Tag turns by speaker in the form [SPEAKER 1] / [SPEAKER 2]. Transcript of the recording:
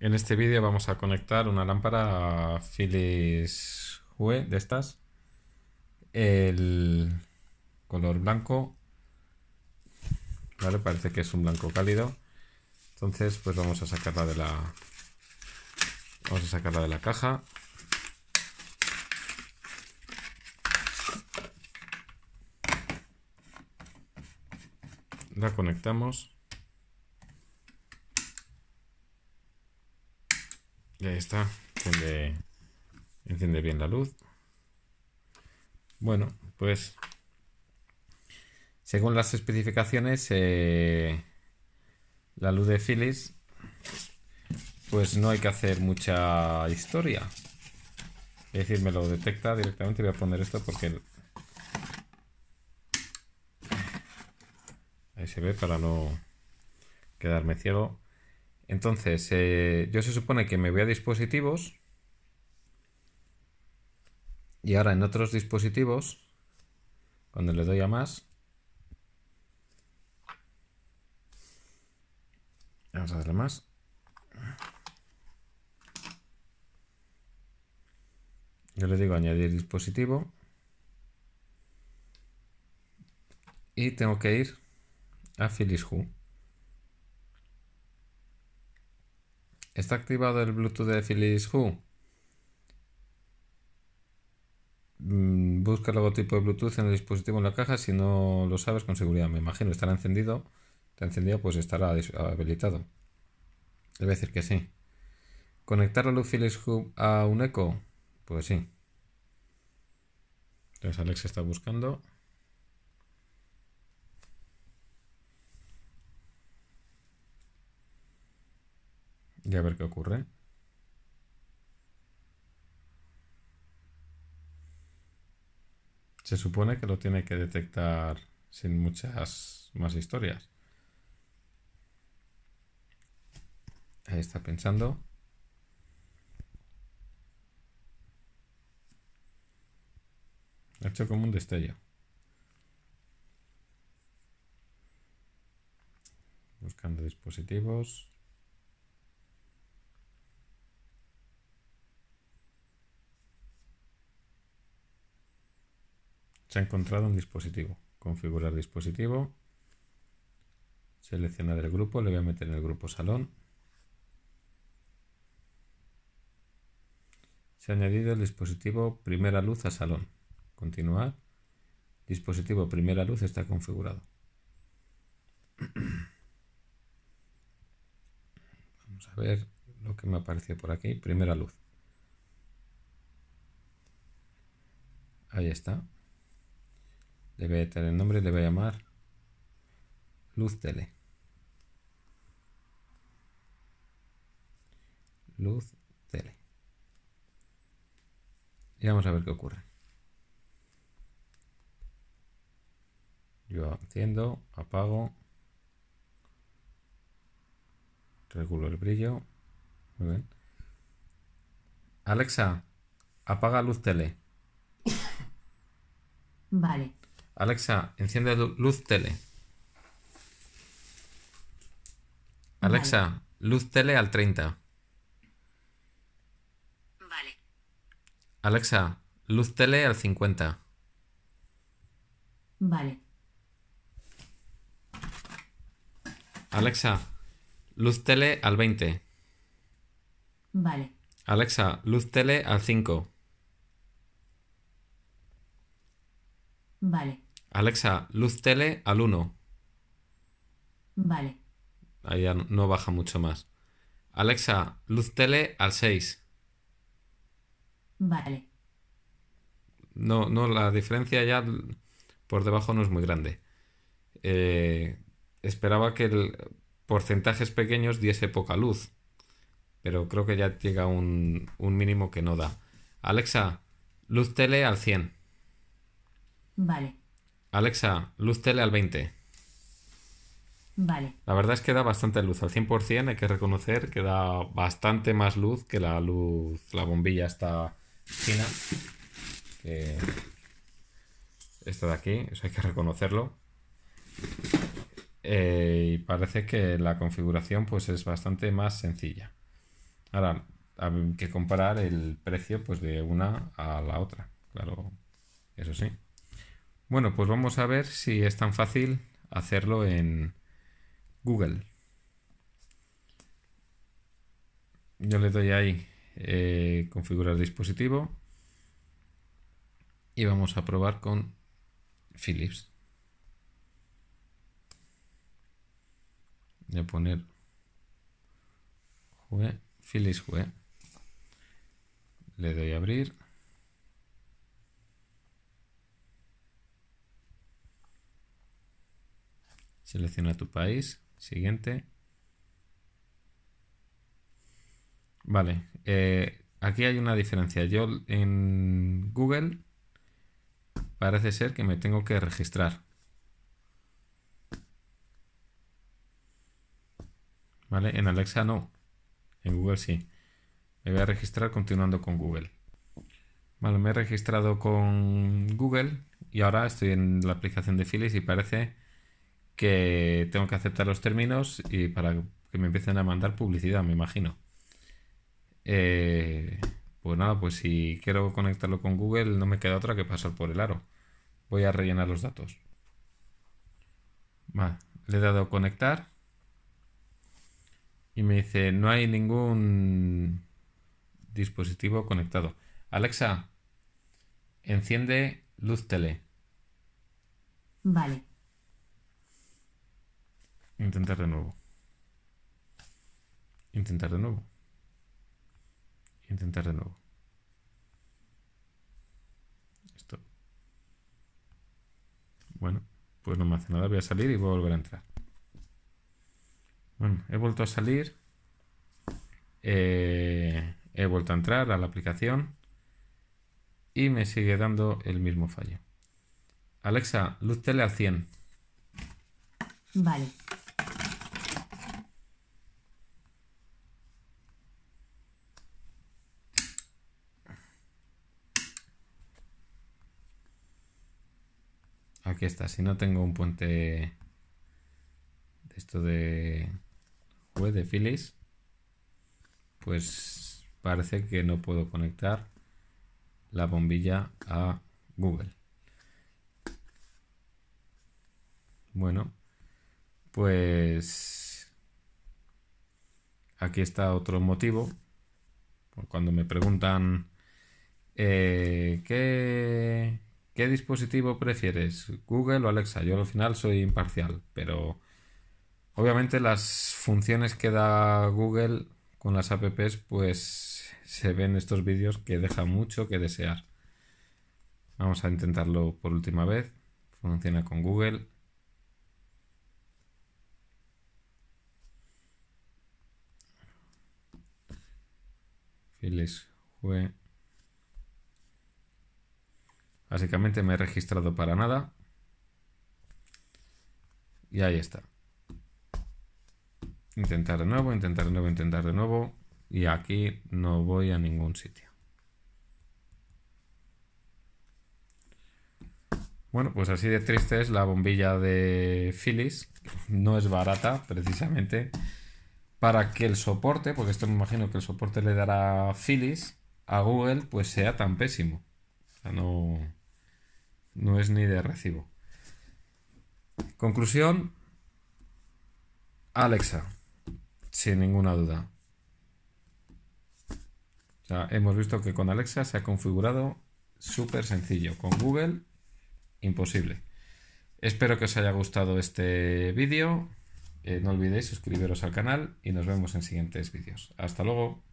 [SPEAKER 1] En este vídeo vamos a conectar una lámpara Philips Hue de estas. El color blanco. Vale, parece que es un blanco cálido. Entonces, pues vamos a sacarla de la. Vamos a sacarla de la caja. La conectamos. Ya está. Enciende, bien la luz. Bueno, pues según las especificaciones, eh, la luz de Philips, pues no hay que hacer mucha historia. Es decir, me lo detecta directamente. Voy a poner esto porque. Ahí se ve para no quedarme ciego. Entonces, eh, yo se supone que me voy a dispositivos y ahora en otros dispositivos, cuando le doy a más, vamos a darle más. Yo le digo añadir dispositivo. Y tengo que ir a Phyllis Who. ¿Está activado el Bluetooth de Philips Hue? Mm, busca el logotipo de Bluetooth en el dispositivo en la caja si no lo sabes con seguridad. Me imagino, estará encendido. Está encendido, pues estará habilitado. Debe decir que sí. ¿Conectar la luz Philips Hue a un eco? Pues sí. Entonces Alex está buscando. Y a ver qué ocurre. Se supone que lo tiene que detectar sin muchas más historias. Ahí está pensando. Ha hecho como un destello. Buscando dispositivos. Se ha encontrado un dispositivo. Configurar dispositivo. Seleccionar el grupo. Le voy a meter en el grupo salón. Se ha añadido el dispositivo primera luz a salón. Continuar. Dispositivo primera luz está configurado. Vamos a ver lo que me aparece por aquí. Primera luz. Ahí está. Le voy a el nombre, le voy a llamar Luz Tele. Luz Tele. Y vamos a ver qué ocurre. Yo enciendo, apago, regulo el brillo. Muy Alexa, apaga luz tele. Vale. Alexa, enciende luz tele. Alexa, luz tele al 30. Vale. Alexa, luz tele al 50. Vale. Alexa, luz tele al 20. Vale. Alexa, luz tele al 5. Vale. Alexa, luz tele al 1. Vale. Ahí ya no baja mucho más. Alexa, luz tele al 6. Vale. No, no, la diferencia ya por debajo no es muy grande. Eh, esperaba que el porcentajes pequeños diese poca luz, pero creo que ya llega un, un mínimo que no da. Alexa, luz tele al 100. Vale. Alexa, luz tele al 20. Vale. La verdad es que da bastante luz. Al 100% hay que reconocer que da bastante más luz que la luz, la bombilla esta china. Que esta de aquí, eso hay que reconocerlo. Eh, y parece que la configuración pues es bastante más sencilla. Ahora, hay que comparar el precio pues de una a la otra. Claro, eso sí. Bueno, pues vamos a ver si es tan fácil hacerlo en Google. Yo le doy ahí eh, configurar dispositivo y vamos a probar con Philips. Voy a poner Philips Le doy a abrir. Selecciona tu país. Siguiente. Vale. Eh, aquí hay una diferencia. Yo en Google parece ser que me tengo que registrar. ¿Vale? En Alexa no. En Google sí. Me voy a registrar continuando con Google. Vale, me he registrado con Google y ahora estoy en la aplicación de Philips y parece que tengo que aceptar los términos y para que me empiecen a mandar publicidad, me imagino. Eh, pues nada, pues si quiero conectarlo con Google no me queda otra que pasar por el aro. Voy a rellenar los datos. le he dado conectar y me dice no hay ningún dispositivo conectado. Alexa, enciende luz tele. Vale. Intentar de nuevo. Intentar de nuevo. Intentar de nuevo. Esto. Bueno, pues no me hace nada. Voy a salir y voy a volver a entrar. Bueno, he vuelto a salir. Eh, he vuelto a entrar a la aplicación. Y me sigue dando el mismo fallo. Alexa, luz tele al 100. Vale. aquí está. Si no tengo un puente de esto de web de philips pues parece que no puedo conectar la bombilla a Google. Bueno, pues aquí está otro motivo. Cuando me preguntan eh, qué ¿Qué dispositivo prefieres? ¿Google o Alexa? Yo al final soy imparcial, pero obviamente las funciones que da Google con las apps, pues se ven estos vídeos que deja mucho que desear. Vamos a intentarlo por última vez. Funciona con Google. Feliz Básicamente me he registrado para nada. Y ahí está. Intentar de nuevo, intentar de nuevo, intentar de nuevo. Y aquí no voy a ningún sitio. Bueno, pues así de triste es la bombilla de Philips. No es barata, precisamente. Para que el soporte, porque esto me imagino que el soporte le dará Philips a Google, pues sea tan pésimo. O sea, no no es ni de recibo. Conclusión. Alexa. Sin ninguna duda. hemos visto que con Alexa se ha configurado súper sencillo. Con Google, imposible. Espero que os haya gustado este vídeo. Eh, no olvidéis suscribiros al canal y nos vemos en siguientes vídeos. Hasta luego.